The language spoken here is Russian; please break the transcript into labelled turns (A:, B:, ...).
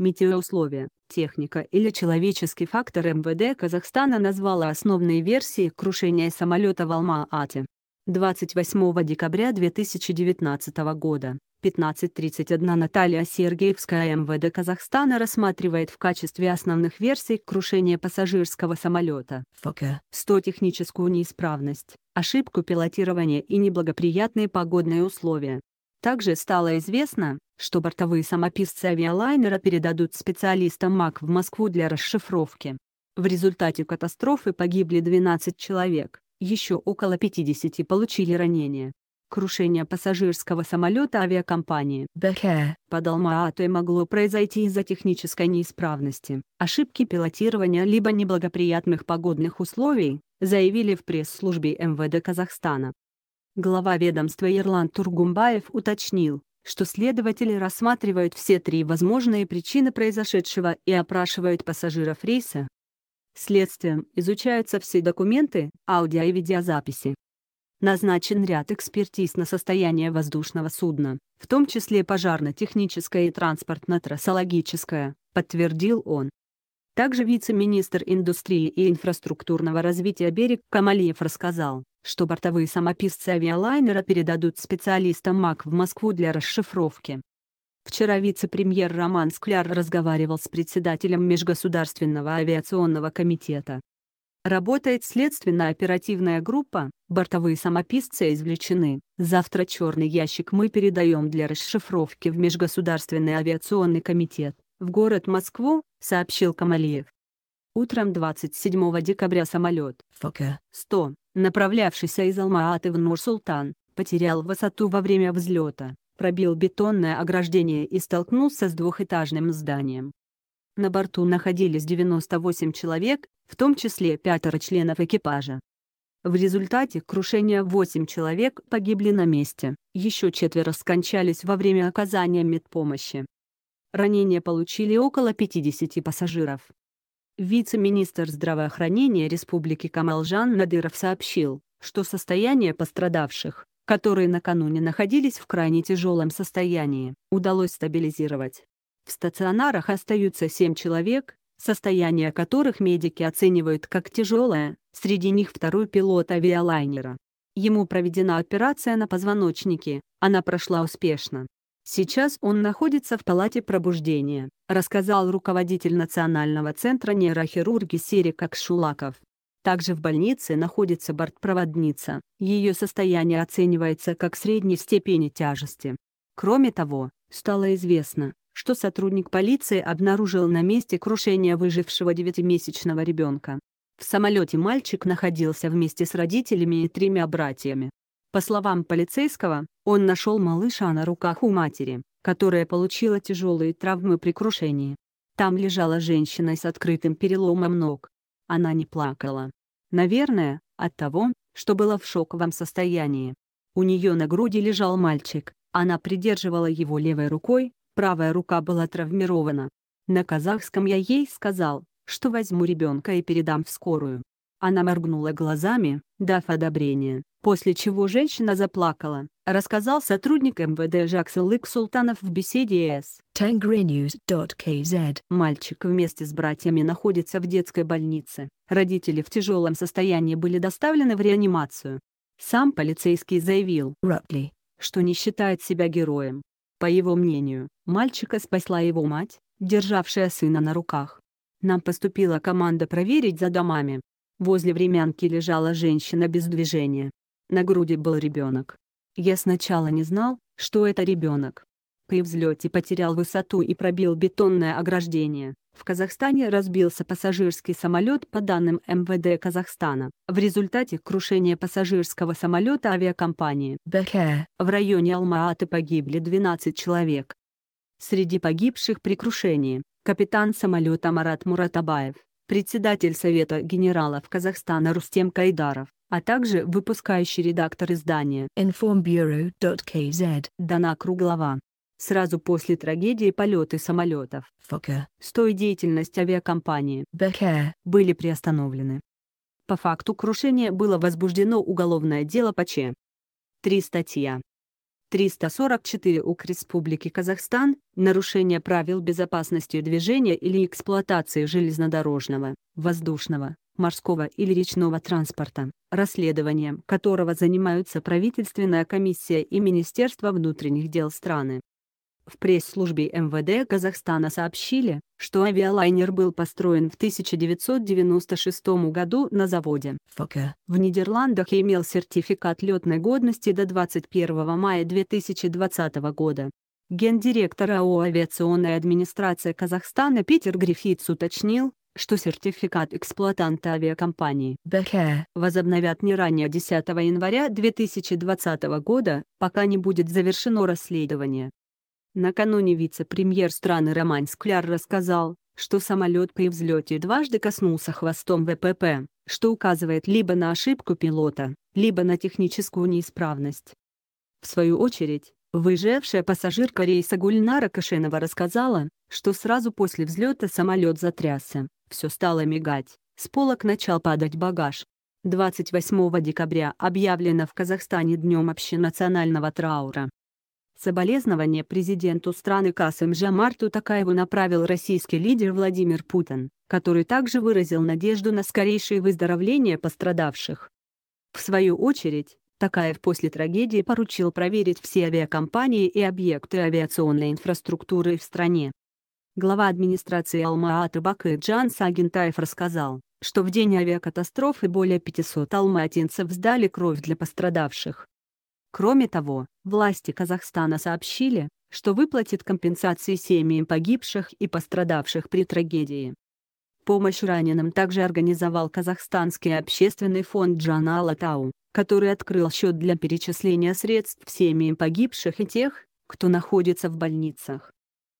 A: Метеоусловия, техника или человеческий фактор МВД Казахстана назвала основные версии крушения самолета в Алма-Ате. 28 декабря 2019 года, 15.31 Наталья Сергеевская МВД Казахстана рассматривает в качестве основных версий крушение пассажирского самолета ФК 100 техническую неисправность, ошибку пилотирования и неблагоприятные погодные условия. Также стало известно, что бортовые самописцы авиалайнера передадут специалистам МАК в Москву для расшифровки. В результате катастрофы погибли 12 человек, еще около 50 получили ранения. Крушение пассажирского самолета авиакомпании Бэхэ под Алма-Атой могло произойти из-за технической неисправности, ошибки пилотирования либо неблагоприятных погодных условий, заявили в пресс-службе МВД Казахстана. Глава ведомства Ирланд Тургумбаев уточнил, что следователи рассматривают все три возможные причины произошедшего и опрашивают пассажиров рейса. Следствием изучаются все документы, аудио и видеозаписи. Назначен ряд экспертиз на состояние воздушного судна, в том числе пожарно-техническое и транспортно-трассологическое, подтвердил он. Также вице-министр индустрии и инфраструктурного развития Берег Камалиев рассказал, что бортовые самописцы авиалайнера передадут специалистам МАК в Москву для расшифровки. Вчера вице-премьер Роман Скляр разговаривал с председателем Межгосударственного авиационного комитета. Работает следственно-оперативная группа, бортовые самописцы извлечены, завтра черный ящик мы передаем для расшифровки в Межгосударственный авиационный комитет, в город Москву, сообщил Камалиев. Утром 27 декабря самолет ФК-100 направлявшийся из Алма-Аты в Нур-Султан, потерял высоту во время взлета, пробил бетонное ограждение и столкнулся с двухэтажным зданием. На борту находились 98 человек, в том числе пятеро членов экипажа. В результате крушения 8 человек погибли на месте, еще четверо скончались во время оказания медпомощи. Ранения получили около 50 пассажиров. Вице-министр здравоохранения Республики Камалжан Надыров сообщил, что состояние пострадавших, которые накануне находились в крайне тяжелом состоянии, удалось стабилизировать. В стационарах остаются 7 человек, состояние которых медики оценивают как тяжелое, среди них второй пилот авиалайнера. Ему проведена операция на позвоночнике, она прошла успешно. Сейчас он находится в палате пробуждения, рассказал руководитель Национального центра нейрохирургии Серик Акшулаков. Также в больнице находится бортпроводница, ее состояние оценивается как средней степени тяжести. Кроме того, стало известно, что сотрудник полиции обнаружил на месте крушения выжившего девятимесячного ребенка. В самолете мальчик находился вместе с родителями и тремя братьями. По словам полицейского, он нашел малыша на руках у матери, которая получила тяжелые травмы при крушении. Там лежала женщина с открытым переломом ног. Она не плакала. Наверное, от того, что была в шоковом состоянии. У нее на груди лежал мальчик, она придерживала его левой рукой, правая рука была травмирована. На казахском я ей сказал, что возьму ребенка и передам в скорую. Она моргнула глазами, дав одобрение после чего женщина заплакала, рассказал сотрудник МВД Жаксел Султанов в беседе с tangrenews.kz. Мальчик вместе с братьями находится в детской больнице. Родители в тяжелом состоянии были доставлены в реанимацию. Сам полицейский заявил, Ротли, что не считает себя героем. По его мнению, мальчика спасла его мать, державшая сына на руках. Нам поступила команда проверить за домами. Возле времянки лежала женщина без движения. На груди был ребенок. Я сначала не знал, что это ребенок. При взлете потерял высоту и пробил бетонное ограждение. В Казахстане разбился пассажирский самолет по данным МВД Казахстана. В результате крушения пассажирского самолета авиакомпании БХ в районе Алма-Аты погибли 12 человек. Среди погибших при крушении – капитан самолета Марат Муратабаев, председатель Совета генералов Казахстана Рустем Кайдаров, а также выпускающий редактор издания informbureau.kz Дана Круглова. Сразу после трагедии полеты самолетов Fokker. 100 и деятельность авиакомпании Becker. были приостановлены. По факту крушения было возбуждено уголовное дело по Ч. 3 статья. 344 УК Республики Казахстан, нарушение правил безопасности движения или эксплуатации железнодорожного, воздушного, морского или речного транспорта, расследованием которого занимаются правительственная комиссия и Министерство внутренних дел страны. В пресс-службе МВД Казахстана сообщили, что авиалайнер был построен в 1996 году на заводе ФК. В Нидерландах и имел сертификат летной годности до 21 мая 2020 года. Гендиректор АО «Авиационная администрация Казахстана» Питер Грифитс уточнил, что сертификат эксплуатанта авиакомпании БХ возобновят не ранее 10 января 2020 года, пока не будет завершено расследование. Накануне вице-премьер страны Роман Скляр рассказал, что самолет при взлете дважды коснулся хвостом ВПП, что указывает либо на ошибку пилота, либо на техническую неисправность. В свою очередь, выжившая пассажирка рейса Гульнара Кашинова рассказала, что сразу после взлета самолет затрясся, все стало мигать. С полок начал падать багаж. 28 декабря объявлено в Казахстане днем общенационального траура. Соболезнование президенту страны Касым Жамарту Такаеву направил российский лидер Владимир Путин, который также выразил надежду на скорейшее выздоровление пострадавших. В свою очередь, Такаев после трагедии поручил проверить все авиакомпании и объекты авиационной инфраструктуры в стране. Глава администрации Алма-Аты Бакыджан Сагентаев рассказал, что в день авиакатастрофы более 500 алматинцев сдали кровь для пострадавших. Кроме того, власти Казахстана сообщили, что выплатит компенсации семьям погибших и пострадавших при трагедии. Помощь раненым также организовал Казахстанский общественный фонд Джана Алатау, который открыл счет для перечисления средств семьям погибших и тех, кто находится в больницах.